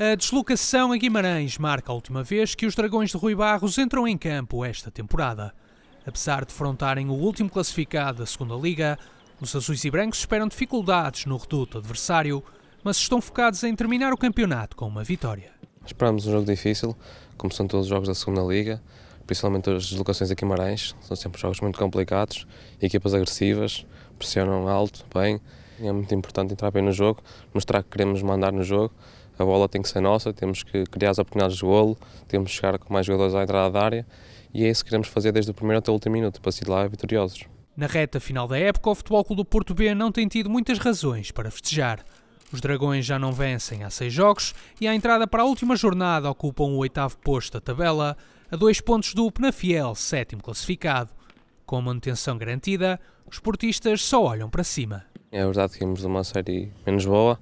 A deslocação a Guimarães marca a última vez que os Dragões de Rui Barros entram em campo esta temporada. Apesar de frontarem o último classificado da Segunda Liga, os azuis e brancos esperam dificuldades no reduto adversário, mas estão focados em terminar o campeonato com uma vitória. Esperamos um jogo difícil, como são todos os jogos da Segunda Liga, principalmente as deslocações a Guimarães, são sempre jogos muito complicados, equipas agressivas, pressionam alto, bem. É muito importante entrar bem no jogo, mostrar que queremos mandar no jogo, a bola tem que ser nossa, temos que criar as oportunidades de golo, temos que chegar com mais jogadores à entrada da área e é isso que queremos fazer desde o primeiro até o último minuto, para sair lá vitoriosos. Na reta final da época, o Futebol Clube do Porto B não tem tido muitas razões para festejar. Os Dragões já não vencem há seis jogos e à entrada para a última jornada ocupam o oitavo posto da tabela, a dois pontos do Penafiel, sétimo classificado. Com a manutenção garantida, os portistas só olham para cima. É verdade que temos uma série menos boa,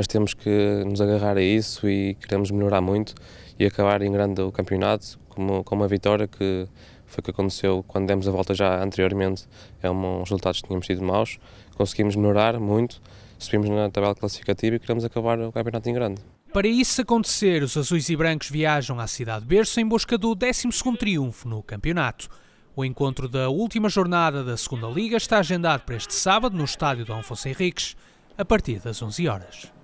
mas temos que nos agarrar a isso e queremos melhorar muito e acabar em grande o campeonato com, com uma vitória que foi o que aconteceu quando demos a volta já anteriormente. É um, os resultados que tínhamos sido maus, conseguimos melhorar muito, subimos na tabela classificativa e queremos acabar o campeonato em grande. Para isso acontecer, os azuis e brancos viajam à cidade de berço em busca do 12 triunfo no campeonato. O encontro da última jornada da segunda Liga está agendado para este sábado no estádio Dom Afonso Henriques, a partir das 11 horas.